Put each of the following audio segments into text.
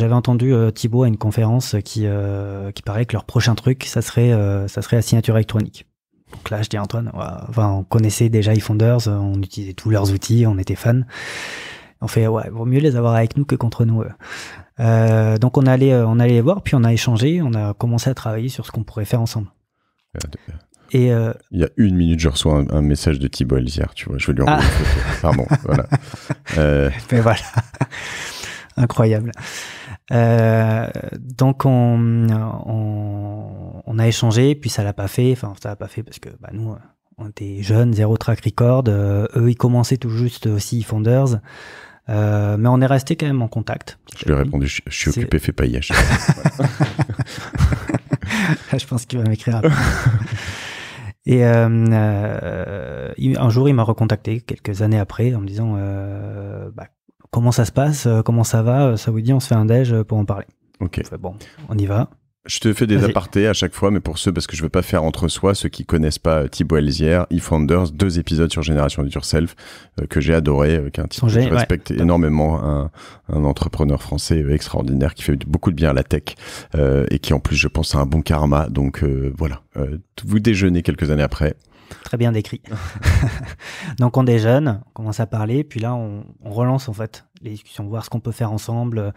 j'avais entendu euh, Thibaut à une conférence qui, euh, qui paraît que leur prochain truc, ça serait, euh, ça serait la signature électronique. Donc là, je dis Antoine, enfin, on connaissait déjà iFounders, on utilisait tous leurs outils, on était fans. On fait, ouais, vaut mieux les avoir avec nous que contre nous. donc on allait, on allait les voir, puis on a échangé, on a commencé à travailler sur ce qu'on pourrait faire ensemble. Et Il y a une minute, je reçois un, message de Thibault Elzière, tu vois, je vais lui envoyer ah. voilà. Mais voilà, incroyable. Euh, donc on, on, on, a échangé, puis ça l'a pas fait. Enfin, ça l'a pas fait parce que bah, nous, on était jeunes, zéro track record. Euh, eux, ils commençaient tout juste aussi Founders. Euh, mais on est resté quand même en contact. Je lui ai répondu, je, suis occupé, fais paillage. je pense qu'il va m'écrire. Et euh, un jour, il m'a recontacté quelques années après en me disant bah, Comment ça se passe euh, Comment ça va euh, Ça vous dit on se fait un déj euh, pour en parler. Ok. Bon, on y va. Je te fais des apartés à chaque fois, mais pour ceux, parce que je veux pas faire entre soi, ceux qui connaissent pas euh, Thibault Elzière, E-Founders, deux épisodes sur Génération du Yourself, euh, que j'ai adoré, avec euh, un je respecte énormément, un, entrepreneur français extraordinaire qui fait beaucoup de bien à la tech, et qui en plus, je pense, a un bon karma. Donc voilà, vous déjeunez quelques années après. Très bien décrit. Donc on déjeune, on commence à parler, puis là on relance en fait les discussions, voir ce qu'on peut faire ensemble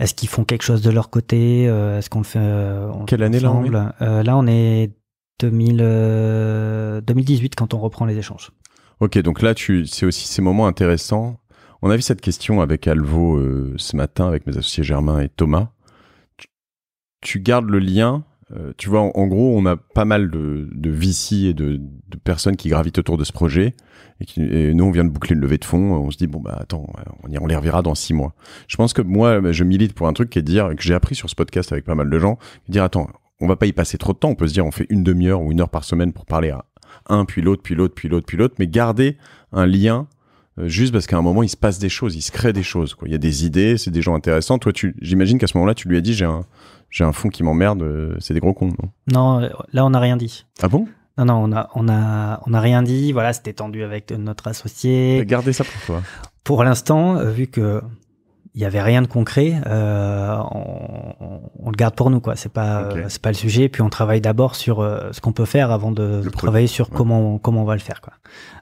est-ce qu'ils font quelque chose de leur côté euh, Est-ce qu'on le fait euh, on Quelle année là euh, Là, on est 2000, 2018 quand on reprend les échanges. Ok, donc là, c'est aussi ces moments intéressants. On a vu cette question avec Alvo ce matin, avec mes associés Germain et Thomas. tu gardes le lien euh, tu vois, en, gros, on a pas mal de, de VC et de, personnes qui gravitent autour de ce projet. Et, nous, on vient de boucler une levée de fonds. On se dit, bon, bah attends, euh, on, y, on les dans six mois. Je pense que moi, bah, je milite pour un truc qui est dire, que j'ai appris sur ce podcast avec pas mal de gens, dire, attends, on va pas y passer trop de temps. On peut se dire, on fait une demi-heure ou une heure par semaine pour parler à un, puis l'autre, puis l'autre, puis l'autre, puis l'autre, mais garder un lien euh, juste parce qu'à un moment il se passe des choses, il se crée des choses. Quoi. Il y a des idées, c'est des gens intéressants. Toi, tu, j'imagine qu'à ce moment-là, tu lui as dit j'ai un, j'ai un fond qui m'emmerde, euh, c'est des gros cons. Non, euh, là on n'a rien dit. Ah bon Non, non, on a, on a, on a rien dit. Voilà, c'était tendu avec notre associé. Gardez ça pour toi. Pour l'instant, vu que il y avait rien de concret. Euh, on, on, le garde pour nous, quoi. C'est pas, euh, c'est pas le sujet. puis on travaille d'abord sur euh, ce qu'on peut faire avant de travailler sur comment comment on va le faire, quoi.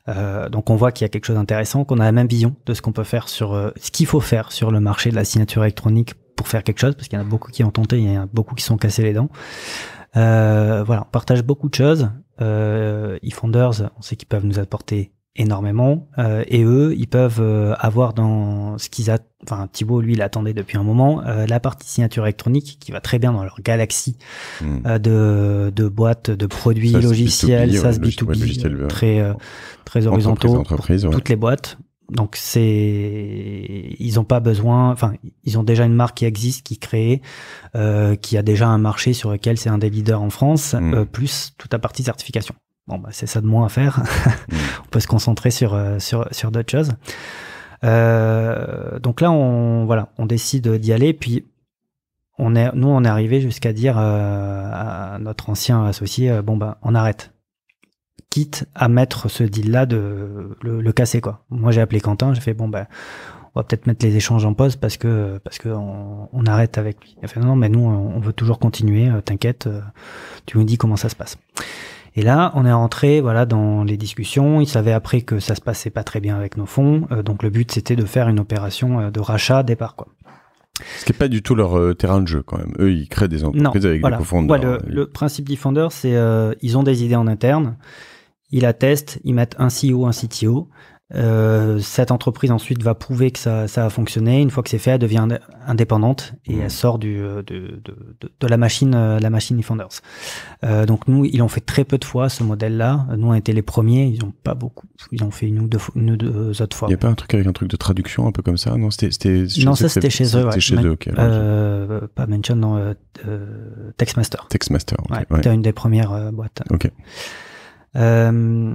Euh, donc on voit qu'il y a quelque chose d'intéressant, qu'on a la même vision de ce qu'on peut faire sur euh, ce qu'il faut faire sur le marché de la signature électronique pour faire quelque chose, parce qu'il y en a beaucoup qui ont tenté, il y en a beaucoup qui sont cassés les dents. Euh, voilà, on partage beaucoup de choses. Euh, founders on sait qu'ils peuvent nous apporter énormément euh, et eux ils peuvent euh, avoir dans ce qu'ils attendent enfin Thibaut lui l'attendait depuis un moment euh, la partie signature électronique qui va très bien dans leur galaxie hmm. euh, de, de boîtes de produits logiciels ça b 2 b très très horizontaux pour toutes les boîtes donc c'est, ils ont pas besoin, enfin ils ont déjà une marque qui existe, qui crée euh, qui a déjà un marché sur lequel c'est un des leaders en France, hmm. plus toute la partie certification bon, bah, c'est ça de moins à faire. Mm. on peut se concentrer sur, euh, sur, sur d'autres choses. Euh, donc là, on, voilà, on décide d'y aller. Puis, on est, nous, on est arrivé jusqu'à dire euh, à notre ancien associé bon, bah, on arrête. Quitte à mettre ce deal-là de le, casser, quoi. Moi, j'ai appelé Quentin, j'ai fait bon, ben on va peut-être mettre les échanges en pause parce que parce que on, arrête avec lui. Il a fait non, mais nous, on veut toujours continuer. T'inquiète, tu nous dis comment ça se passe. Et là, on est rentré voilà, dans les discussions. Ils savaient après que ça se passait pas très bien avec nos fonds. Euh, donc le but, c'était de faire une opération euh, de rachat départ. Quoi. Ce qui n'est pas du tout leur euh, terrain de jeu quand même. Eux, ils créent des entreprises avec des cofondeurs. le, le, principe Defender, c'est qu'ils ont des idées en interne, ils la testent, ils mettent un CEO, un CTO. Euh, cette entreprise ensuite va prouver que ça, ça a fonctionné. Une fois que c'est fait, elle devient indépendante et mmh. elle sort du, euh, de, de, de, la machine, euh, la machine eFounders. Euh, donc nous, ils ont fait très peu de fois ce modèle-là. Nous, on a été les premiers. Ils ont pas beaucoup. Ils ont fait une ou deux, deux autres fois. Il n'y a pas un truc avec un truc de traduction un peu comme ça Non, c'était. Non, ça c'était chez eux. Ouais. euh, pas Mention, dans Textmaster. Textmaster. C'était une des premières boîtes. Ok. Euh,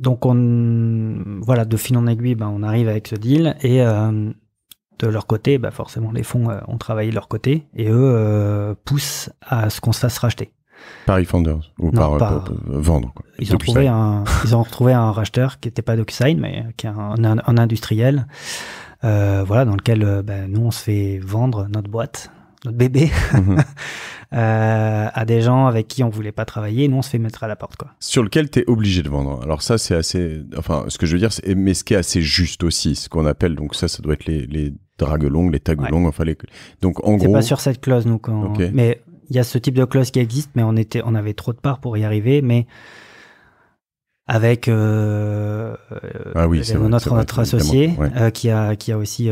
donc on voilà de fil en aiguille, ben on arrive avec ce deal et euh, de leur côté, ben forcément les fonds euh, ont travaillé de leur côté et eux poussent à ce qu'on se fasse racheter. Paris Founders ou par, vendre. Ils, ont retrouvé un, racheteur qui n'était pas DocuSign mais qui est un, industriel. voilà dans lequel ben, nous on se fait vendre notre boîte notre bébé mhm. euh, à des gens avec qui on voulait pas travailler, nous on se fait mettre à la porte quoi. Sur lequel tu es obligé de vendre. Alors ça c'est assez enfin ce que je veux dire c'est mais ce qui est assez juste aussi ce qu'on appelle donc ça ça doit être les, les longues, les tags enfin les donc en gros pas sur cette clause nous quand mais il y a ce type de clause qui existe mais on était on avait trop de parts pour y arriver mais avec euh, ah euh, notre, notre associé euh, qui a qui a aussi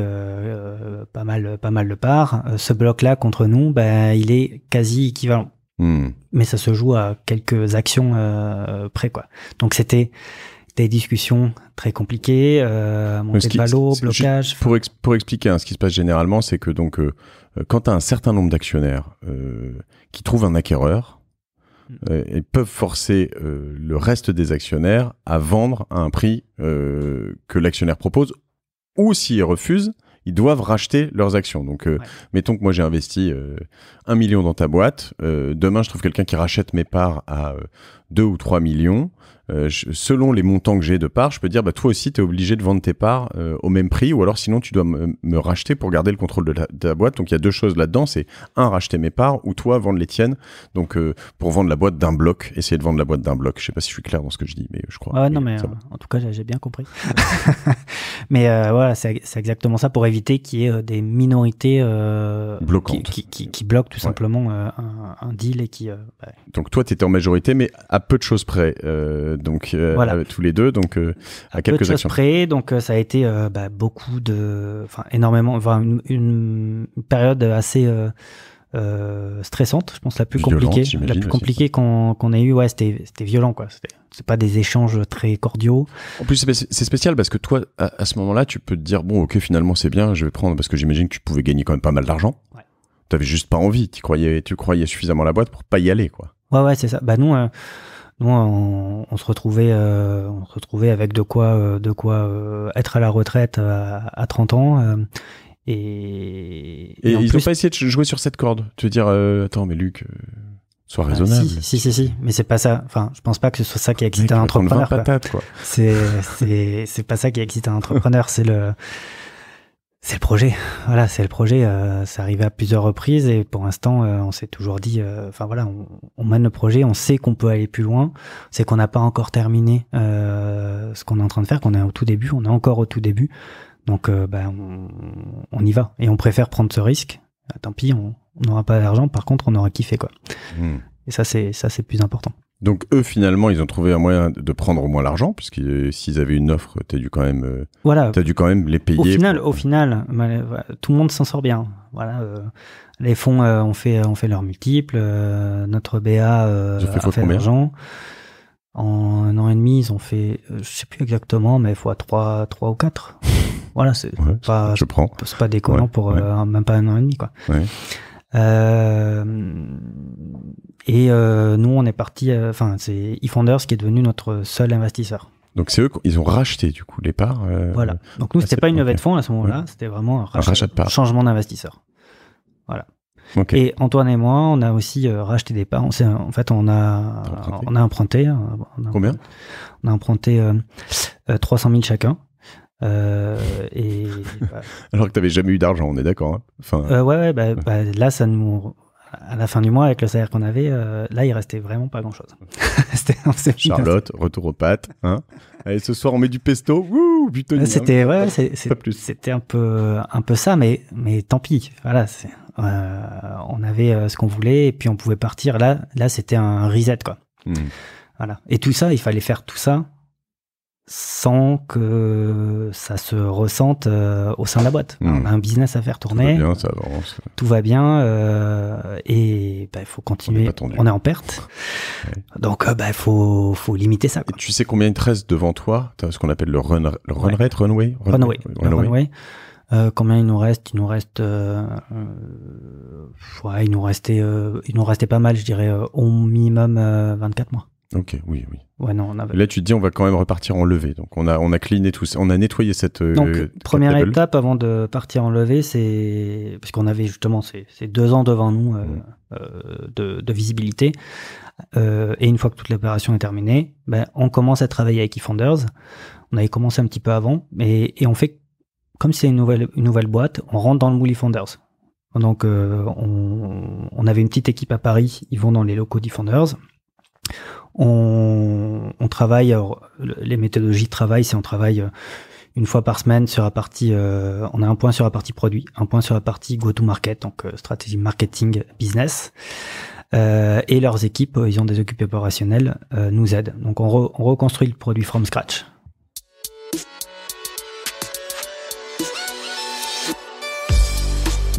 pas mal pas mal de parts. Ce bloc là contre nous, ben il est quasi équivalent, hmm. mais ça se joue à quelques actions près quoi. Donc c'était des discussions très compliquées, montée de ballot, blocage. Pour, pour expliquer, hein, ce qui se passe généralement, c'est que donc quand tu as un certain nombre d'actionnaires qui trouvent un acquéreur, euh, et peuvent forcer euh, le reste des actionnaires à vendre à un prix euh, que l'actionnaire propose, ou s'ils refusent, ils doivent racheter leurs actions. Donc, mettons que moi j'ai investi un million dans ta boîte, demain je trouve quelqu'un qui rachète mes parts à 2 ou 3 millions, euh, selon les montants que j'ai de parts, je peux dire, bah, toi aussi, tu es obligé de vendre tes parts euh, au même prix, ou alors sinon, tu dois me, racheter pour garder le contrôle de la, boîte. Donc, il y a deux choses là-dedans. C'est un, racheter mes parts, ou toi, vendre les tiennes. Donc, euh, pour vendre la boîte d'un bloc, essayer de vendre la boîte d'un bloc. Je sais pas si je suis clair dans ce que je dis, mais je crois. Ah, non, mais en tout cas, j'ai bien compris. mais voilà, c'est exactement ça pour éviter qu'il y ait des minorités bloquantes. Qui, qui, bloquent tout simplement un, deal et qui. Bah, Donc, toi, tu étais en majorité, mais peu de choses près, euh, donc euh, voilà. Euh, tous les deux, donc à, quelques peu de actions près. Donc ça a été bah, beaucoup de, enfin énormément, enfin une, période assez stressante, je pense la plus compliquée, la plus compliquée qu'on ait eu. Ouais, c'était violent quoi. C'est pas des échanges très cordiaux. En plus c'est spécial parce que toi à, ce moment-là tu peux te dire bon ok finalement c'est bien, je vais prendre parce que j'imagine que tu pouvais gagner quand même pas mal d'argent. Ouais. T'avais juste pas envie, tu croyais, tu croyais suffisamment la boîte pour pas y aller quoi. Ouais, ouais, c'est ça. Bah, nous, euh, on, se retrouvait, euh, on se retrouvait avec de quoi, euh, de quoi être à la retraite à, 30 ans. et, ils n'ont pas essayé de jouer sur cette corde. Tu veux dire, attends, mais Luc. Sois bah, raisonnable. si, si, si, mais c'est pas ça. Enfin, je pense pas que ce soit ça qui excite un entrepreneur. C'est, c'est pas ça qui excite un entrepreneur. c'est le, c'est le projet. Voilà, c'est le projet. Euh, ça arrive à plusieurs reprises et pour l'instant, euh, on s'est toujours dit, euh, enfin voilà, on, mène le projet, on sait qu'on peut aller plus loin. C'est qu'on n'a pas encore terminé euh, ce qu'on est en train de faire, qu'on est au tout début, on est encore au tout début. Donc, ben on, y va et on préfère prendre ce risque. Bah, tant pis, on n'aura pas d'argent. Par contre, on aura kiffé quoi. Hmm. Et ça, c'est ça, c'est plus important. Donc eux finalement ils ont trouvé un moyen de prendre au moins l'argent puisque s'ils avaient une offre t'as dû quand même euh, dû quand même les payer. Au final bah, tout le monde s'en sort bien voilà euh, les fonds euh, ont fait ont fait leur multiple notre BA a fait l'argent en un an et demi ils ont fait je sais plus exactement mais fois 3 3 ou quatre. voilà c'est pas je prends pas déconnant pour même pas un an et demi quoi. Euh, et euh, nous, on est parti, euh, enfin, c'est eFounders qui est devenu notre seul investisseur. Donc c'est eux, ils ont racheté du coup les parts. voilà. Donc nous, c'était pas une levée de fonds à ce moment-là, c'était vraiment un, changement d'investisseur. Voilà. Et Antoine et moi, on a aussi racheté des parts. On en fait, on a emprunté. On a Combien On a emprunté 300 000 chacun. Euh, et, Alors que tu n'avais jamais eu d'argent, on est d'accord. Hein. enfin, euh, ouais, ouais, bah, bah, là, ça nous, à la fin du mois, avec le salaire qu'on avait, euh, là, il restait vraiment pas grand-chose. Charlotte, retour aux pâtes, Hein Allez, ce soir, on met du pesto. C'était C'était un peu, un peu ça, mais, mais tant pis. Voilà, on avait ce qu'on voulait et puis on pouvait partir. Là, là c'était un reset, quoi. Hmm. Voilà. Et tout ça, il fallait faire tout ça sans que ça se ressente euh, au sein de la boîte. On hmm. a un business à faire tourner. Tout va bien, ça avance. Tout va bien euh, et bah, il faut continuer. On est, en perte. Donc il euh, bah, faut, faut limiter ça. tu sais combien il te reste devant toi Tu as ce qu'on appelle le run, le run rate, runway Runway. Euh, combien il nous reste Il nous reste, euh, il nous restait, il nous restait pas mal, je dirais, au minimum 24 mois. Ok, oui, oui. Là, tu te dis, on va quand même repartir en levée. Donc, on a, on a cleané tout ça. On a nettoyé cette. Euh, première étape avant de partir en levée, c'est. Parce qu'on avait justement ces, deux ans devant nous euh, mm. euh, de, visibilité. et une fois que toute l'opération est terminée, ben, on commence à travailler avec eFounders. On avait commencé un petit peu avant. Et, on fait comme si c'est une nouvelle, une nouvelle boîte, on rentre dans le moule eFounders. Donc, on, on, avait une petite équipe à Paris. Ils vont dans les locaux d'eFounders on, travaille, les méthodologies de travail, c'est on travaille euh, une fois par semaine sur la partie, euh, on a un point sur la partie produit, un point sur la partie go-to-market, donc euh, stratégie marketing business. et leurs équipes, ils ont des occupés opérationnelles, nous aident. Donc on reconstruit le produit from scratch.